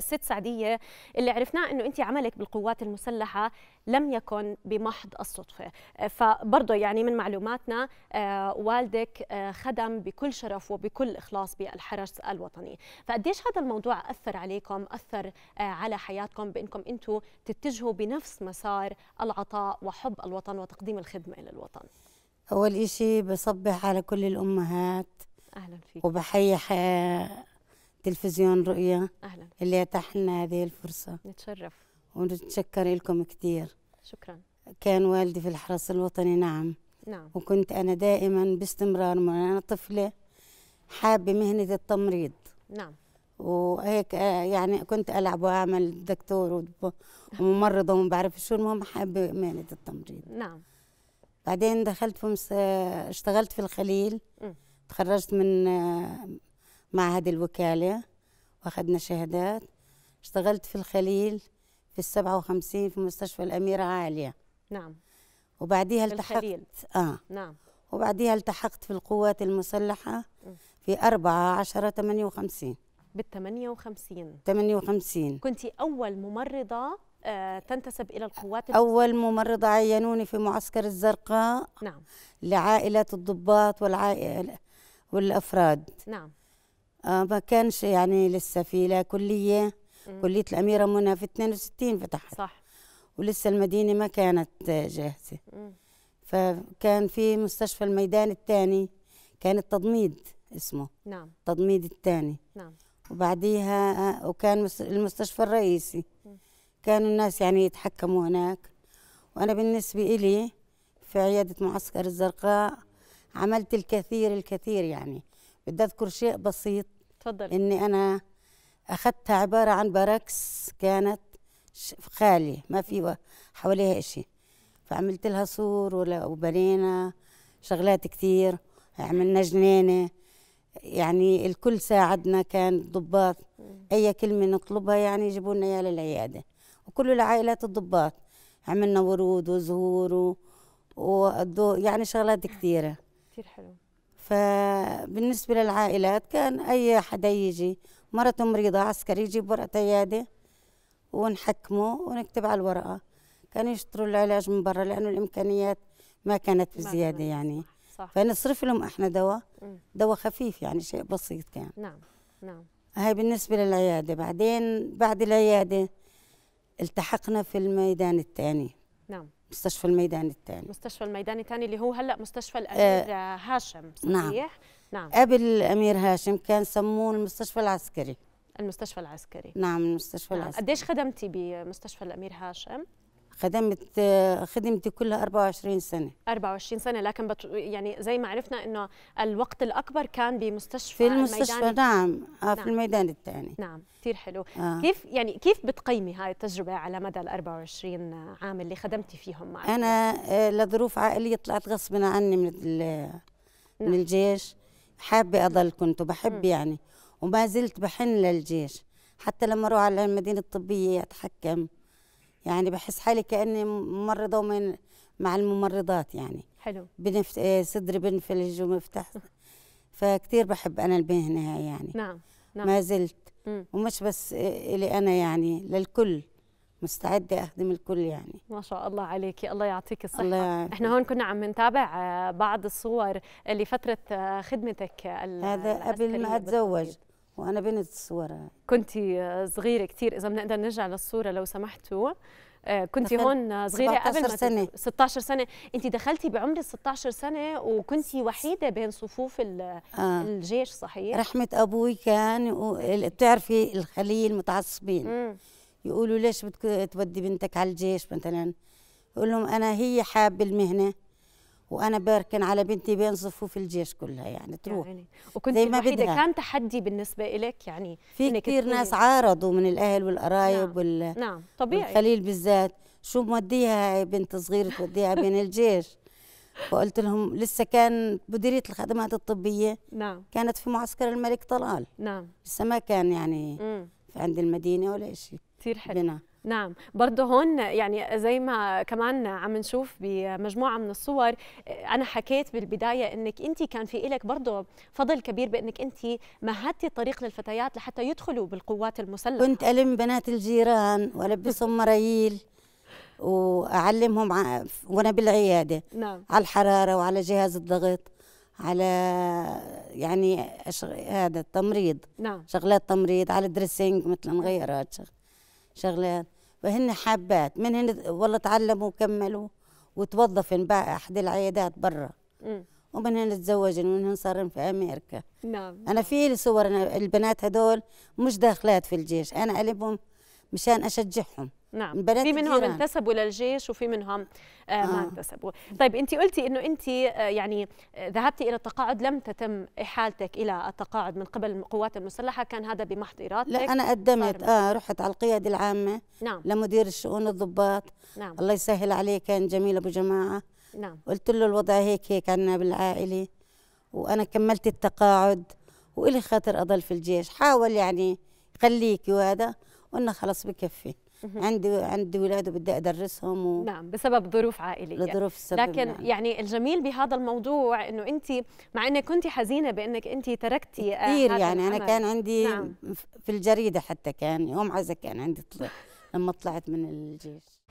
ست سعديه اللي عرفناه انه انت عملك بالقوات المسلحه لم يكن بمحض الصدفه فبرضه يعني من معلوماتنا آه، والدك آه، خدم بكل شرف وبكل اخلاص بالحرس الوطني فقديش هذا الموضوع اثر عليكم اثر آه، على حياتكم بانكم انتم تتجهوا بنفس مسار العطاء وحب الوطن وتقديم الخدمه للوطن اول شيء بصبح على كل الامهات اهلا فيك وبحيي تلفزيون رؤيا اهلا اللي اتاح لنا هذه الفرصه نتشرف ونتشكر لكم كثير شكرا كان والدي في الحرس الوطني نعم نعم وكنت انا دائما باستمرار من انا طفله حابه مهنه التمريض نعم وهيك آه، يعني كنت العب واعمل دكتور وممرضه وما بعرف شو المهم حابه مهنه التمريض نعم بعدين دخلت في اشتغلت في الخليل م. تخرجت من آه، معهد الوكالة وأخذنا شهادات اشتغلت في الخليل في السبعة وخمسين في مستشفى الأميرة عالية نعم وبعديها التحقت الخليل. آه نعم وبعديها التحقت في القوات المسلحة في أربعة عشرة ثمانية وخمسين بالثمانية وخمسين ثمانية وخمسين كنت أول ممرضة آه، تنتسب إلى القوات المسلحة. أول ممرضة عينوني في معسكر الزرقاء نعم لعائلة الضباط والعائلة والأفراد نعم آه ما كانش يعني لسه في لا كليه مم. كليه الاميره منى في 62 فتحت صح ولسه المدينه ما كانت جاهزه مم. فكان في مستشفى الميدان الثاني كان التضميد اسمه نعم التضميد الثاني نعم وبعديها آه، وكان المستشفى الرئيسي مم. كانوا الناس يعني يتحكموا هناك وانا بالنسبه إلي في عياده معسكر الزرقاء عملت الكثير الكثير يعني بدي اذكر شيء بسيط تفضل اني انا اخذتها عباره عن براكس كانت خاليه ما في حواليها شيء فعملت لها سور وبنينا شغلات كثير عملنا جنينه يعني الكل ساعدنا كان ضباط اي كلمه نطلبها يعني يجيبوا لنا اياها للعياده وكل العائلات الضباط عملنا ورود وزهور و... و... يعني شغلات كثيره كثير حلو فبالنسبة للعائلات كان أي حدا يجي مرته مريضة عسكري يجيب ورقة عيادة ونحكمه ونكتب على الورقة كانوا يشتروا العلاج من برا لأنه الإمكانيات ما كانت بزيادة يعني فنصرف لهم احنا دواء دواء خفيف يعني شيء بسيط كان نعم نعم هاي بالنسبة للعيادة بعدين بعد العيادة التحقنا في الميدان الثاني نعم مستشفى الميدان الثاني مستشفى الميدان الثاني اللي هو هلا مستشفى آه، الامير آه هاشم صحيح نعم. نعم قبل الامير هاشم كان سموه المستشفى العسكري المستشفى العسكري نعم المستشفى نعم. العسكري قديش خدمتي بمستشفى الامير هاشم خدمت خدمتي كلها 24 سنه 24 سنه لكن بت يعني زي ما عرفنا انه الوقت الاكبر كان بمستشفى في المستشفى الميدان نعم. آه نعم في الميدان الثاني نعم كثير حلو آه. كيف يعني كيف بتقيمي هاي التجربه على مدى ال 24 عام اللي خدمتي فيهم معك انا آه، لظروف عائليه طلعت غصب عني من نعم. من الجيش حابه اضل كنت وبحب يعني وما زلت بحن للجيش حتى لما اروح على المدينه الطبيه اتحكم يعني بحس حالي كاني ممرضه ومن مع الممرضات يعني حلو بنفت... آه، صدري بنفلج ومفتح فكتير بحب انا المهنه هاي يعني نعم نعم ما زلت مم. ومش بس آه، لي انا يعني للكل مستعده اخدم الكل يعني ما شاء الله عليكي الله يعطيك الصحه الله يعني. احنا هون كنا عم نتابع آه، بعض الصور اللي فترة خدمتك هذا قبل ما اتزوج بالتحديد. وانا بنت صوره كنت صغيره كثير اذا بنقدر نرجع للصوره لو سمحتوا آه، كنت هون صغيره قبل 16 سنة. 16 سنه انت دخلتي بعمر 16 سنه وكنت وحيده بين صفوف آه. الجيش صحيح رحمه ابوي كان بتعرفي الخليه المتعصبين يقولوا ليش بدك تودي بنتك على الجيش مثلا يقول لهم انا هي حابه المهنه وانا بركن على بنتي بين صفوف الجيش كلها يعني تروح يعني. وكنت زي ما بدها كان تحدي بالنسبه لك يعني في كثير ناس عارضوا من الاهل والقرايب نعم. وال نعم طبيعي والخليل بالذات شو موديها بنت صغيره توديها بين الجيش فقلت لهم لسه كان مديريه الخدمات الطبيه نعم كانت في معسكر الملك طلال نعم لسه ما كان يعني في عند المدينه ولا شيء كثير حلو نعم برضه هون يعني زي ما كمان عم نشوف بمجموعه من الصور انا حكيت بالبدايه انك انت كان في لك برضه فضل كبير بانك انت مهدتي الطريق للفتيات لحتى يدخلوا بالقوات المسلحه كنت الم بنات الجيران والبسهم مرايل واعلمهم وانا بالعياده نعم. على الحراره وعلى جهاز الضغط على يعني هذا التمريض نعم شغلات تمريض على الدريسنج مثلا نغيرها شغلات فهن حابات هن والله تعلموا وكملوا وتوظفن بقى احد العيادات برا ومنهن تزوجن ومنهن صارن في امريكا نعم انا في صور البنات هدول مش داخلات في الجيش انا قلبهم مشان اشجعهم نعم في منهم انتسبوا للجيش وفي منهم آه آه. ما انتسبوا طيب انت قلتي انه انت آه، يعني آه، ذهبتي الى التقاعد لم تتم احالتك الى التقاعد من قبل القوات المسلحه كان هذا بمحض ارادتك لا انا قدمت اه رحت على القياده العامه نعم. لمدير الشؤون الضباط نعم. الله يسهل عليه كان جميل ابو جماعه نعم قلت له الوضع هيك هيك عنا بالعائله وانا كملت التقاعد والي خاطر اضل في الجيش حاول يعني خليكي وهذا قلنا خلاص بكفي عندي عندي ولاد وبدي ادرسهم و... نعم بسبب ظروف عائليه لظروف السبب لكن نعم. يعني الجميل بهذا الموضوع انه انت مع انك كنت حزينه بانك انت تركتي آه، كثير يعني انا كان عندي نعم. في الجريده حتى كان يوم عزا كان عندي طلع لما طلعت من الجيش